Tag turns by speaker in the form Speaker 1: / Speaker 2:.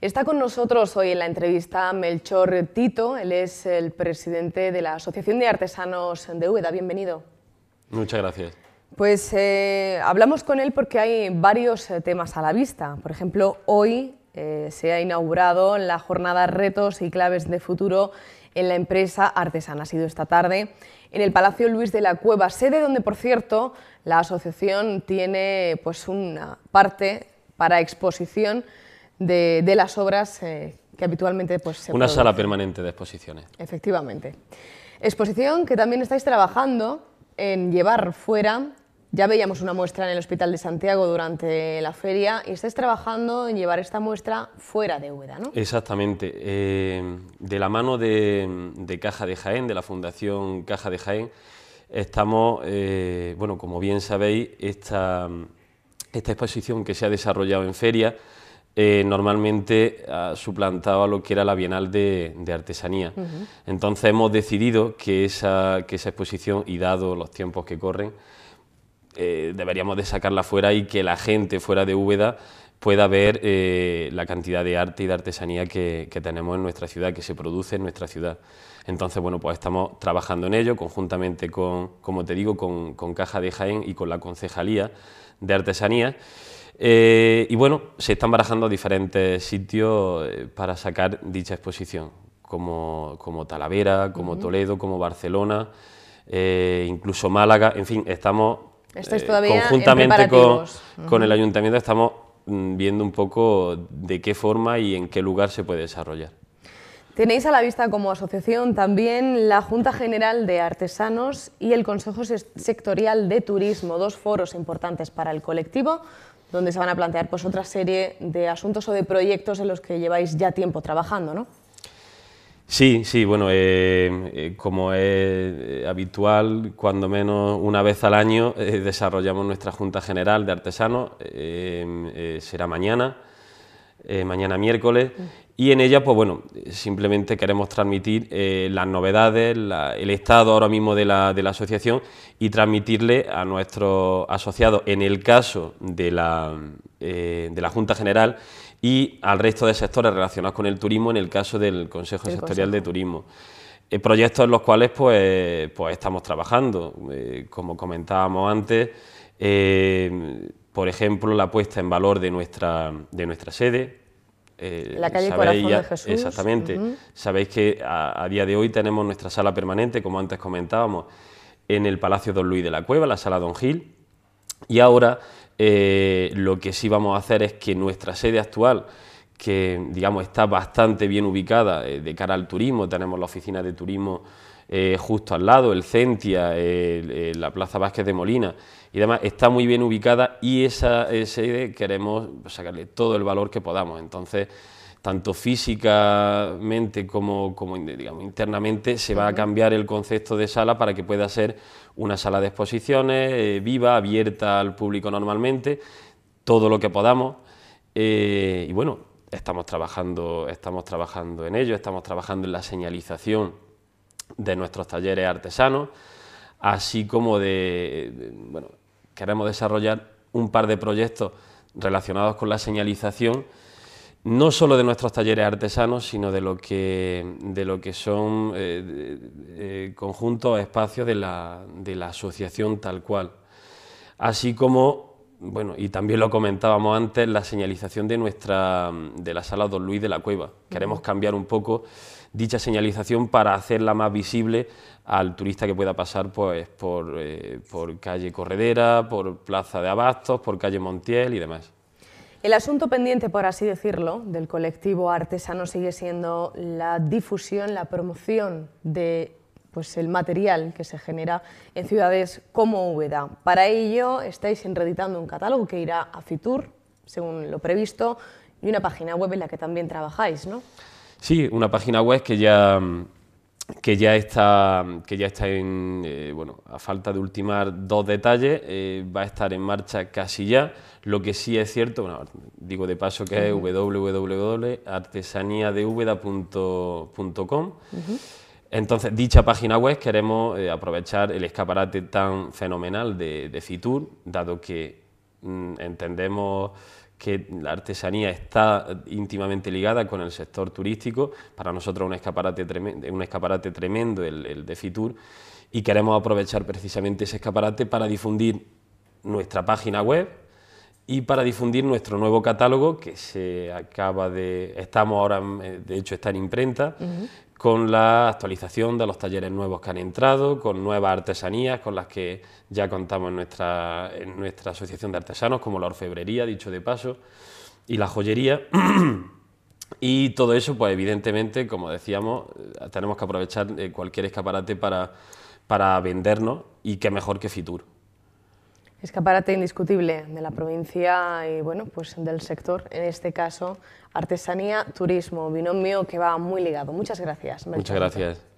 Speaker 1: Está con nosotros hoy en la entrevista Melchor Tito, él es el presidente de la Asociación de Artesanos de UEDA... Bienvenido.
Speaker 2: Muchas gracias.
Speaker 1: Pues eh, hablamos con él porque hay varios eh, temas a la vista. Por ejemplo, hoy eh, se ha inaugurado la jornada Retos y Claves de Futuro en la empresa artesana. Ha sido esta tarde en el Palacio Luis de la Cueva, sede donde, por cierto, la asociación tiene pues, una parte para exposición de, las obras eh, que habitualmente pues, Una sala
Speaker 2: permanente de exposiciones.
Speaker 1: Efectivamente. Exposición que también estáis trabajando en llevar fuera. Ya veíamos una muestra en el Hospital de Santiago durante la feria y estáis trabajando en llevar esta muestra fuera de Úbeda, ¿no?
Speaker 2: Exactamente. Eh, de la mano de, Caja de Jaén, de la Fundación Caja de Jaén, estamos, eh, bueno, como bien sabéis, esta, esta exposición que se ha desarrollado en feria eh, normalmente ha ah, suplantado lo que era la Bienal de, Artesanía. Entonces hemos decidido que esa, exposición, y dado los tiempos que corren, eh, deberíamos de sacarla fuera y que la gente fuera de Úbeda pueda ver eh, la cantidad de arte y de artesanía que, tenemos en nuestra ciudad, que se produce en nuestra ciudad. Entonces, bueno, pues estamos trabajando en ello conjuntamente con, como te digo, con Caja de Jaén y con la Concejalía de Artesanía. Eh, y bueno, se están barajando diferentes sitios eh, para sacar dicha exposición, como, Talavera, como Toledo, como Barcelona, eh, incluso Málaga, en fin, estamos conjuntamente con, con el ayuntamiento, estamos mm, viendo un poco de qué forma y en qué lugar se puede desarrollar.
Speaker 1: Tenéis a la vista como asociación también la Junta General de Artesanos y el Consejo Sectorial de Turismo, dos foros importantes para el colectivo donde se van a plantear pues, otra serie de asuntos o de proyectos en los que lleváis ya tiempo trabajando, ¿no?
Speaker 2: Sí, sí, bueno, eh, eh, como es habitual, cuando menos una vez al año eh, desarrollamos nuestra Junta General de Artesanos, será mañana, eh, mañana miércoles, y en ella, pues bueno, simplemente queremos transmitir eh, las novedades, el estado ahora mismo de la, asociación y transmitirle a nuestros asociados, en el caso de la, eh, de la Junta General, y al resto de sectores relacionados con el turismo, en el caso del Consejo Sectorial de Turismo. proyectos en los cuales pues, pues estamos trabajando, como comentábamos antes por ejemplo, la puesta en valor de nuestra, de nuestra sede. Eh, la calle Corazón de Jesús. Exactamente. Sabéis que a, día de hoy tenemos nuestra sala permanente, como antes comentábamos, en el Palacio Don Luis de la Cueva, la sala Don Gil. Y ahora eh, lo que sí vamos a hacer es que nuestra sede actual, que digamos está bastante bien ubicada eh, de cara al turismo, tenemos la oficina de turismo eh, justo al lado, el Centia, eh, la Plaza Vázquez de Molina y demás, está muy bien ubicada y esa sede queremos sacarle todo el valor que podamos. Entonces, tanto físicamente como, como digamos, internamente, se va a cambiar el concepto de sala para que pueda ser una sala de exposiciones eh, viva, abierta al público normalmente, todo lo que podamos. y bueno, estamos trabajando, estamos trabajando en ello, estamos trabajando en la señalización de nuestros talleres artesanos, así como de, bueno, queremos desarrollar un par de proyectos relacionados con la señalización, no solo de nuestros talleres artesanos, sino de lo que, de lo que son eh, eh, conjuntos, espacios de la, de la asociación tal cual. Así como, bueno, y también lo comentábamos antes, la señalización de, nuestra, de la sala Don Luis de la Cueva. Queremos cambiar un poco dicha señalización para hacerla más visible al turista que pueda pasar pues, eh, por, calle Corredera, por Plaza de Abastos, por calle Montiel y demás.
Speaker 1: El asunto pendiente, por así decirlo, del colectivo artesano sigue siendo la difusión, la promoción de pues, el material que se genera en ciudades como Úbeda. Para ello estáis enreditando un catálogo que irá a Fitur, según lo previsto, y una página web en la que también trabajáis, ¿no?
Speaker 2: Sí, una página web que ya, que ya está, que ya está en, eh, bueno, a falta de ultimar dos detalles, eh, va a estar en marcha casi ya. Lo que sí es cierto, digo de paso que es Entonces, dicha página web queremos eh, aprovechar el escaparate tan fenomenal de, Fitur, dado que mm, entendemos que la artesanía está íntimamente ligada con el sector turístico, para nosotros un escaparate un escaparate tremendo el, de Fitur, y queremos aprovechar precisamente ese escaparate para difundir nuestra página web y para difundir nuestro nuevo catálogo que se acaba de, estamos ahora, eh, de hecho está en imprenta, con la actualización de los talleres nuevos que han entrado, con nuevas artesanías con las que ya contamos en nuestra, asociación de artesanos, como la orfebrería, dicho de paso, y la joyería. y todo eso, pues evidentemente, como decíamos, tenemos que aprovechar eh, cualquier escaparate para, para vendernos y qué mejor que Fitur.
Speaker 1: Escaparate indiscutible de la provincia y bueno, pues del sector, en este caso artesanía, turismo, binomio que va muy ligado. Muchas gracias. Muchas
Speaker 2: gracias.